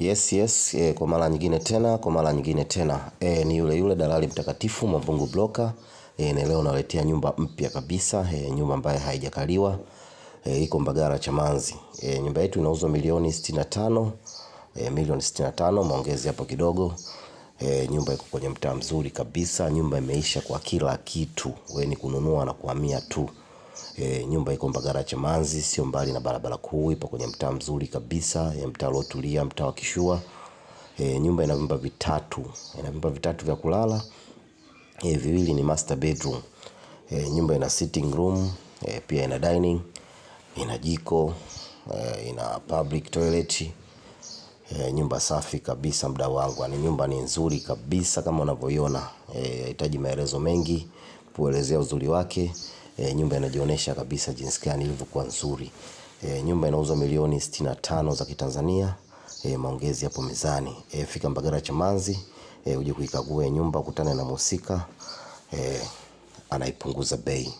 Yes, yes, e, kwa mara nyingine tena, kwa mara nyingine tena e, ni yule yule dalali mtakatifu Mavungu Bloka e, na leo naletea nyumba mpya kabisa e, nyumba ambayo haijakaliwa e, iko Mbagala Chamanzi e, nyumba yetu inauzwa milioni 65 e, milioni 65 maongezi hapo kidogo e, nyumba iko kwenye mtaa mzuri kabisa, nyumba imeisha kwa kila kitu, we ni kununua na kuhamia tu. E, nyumba iko Mbagara Chamanzi, sio mbali na barabara kuu, ipo kwenye mtaa mzuri kabisa, ya e, mtaa uliotulia, mtaa wa kishua. E, nyumba ina vyumba vitatu, ina vyumba vitatu vya kulala e, viwili ni master bedroom. E, nyumba ina sitting room e, pia ina dining, ina jiko e, ina public toilet. E, nyumba safi kabisa, mda wangu, ni yaani nyumba ni nzuri kabisa kama unavyoiona. Hahitaji e, maelezo mengi kuelezea uzuri wake. Eh, nyumba inajionyesha kabisa jinsi gani ilivyokuwa nzuri. Eh, nyumba inauzwa milioni sitini tano za kitanzania, eh, maongezi yapo mezani. Fika Mbagala Chamazi, uje kuikagua nyumba, ukutane na e, anaipunguza bei.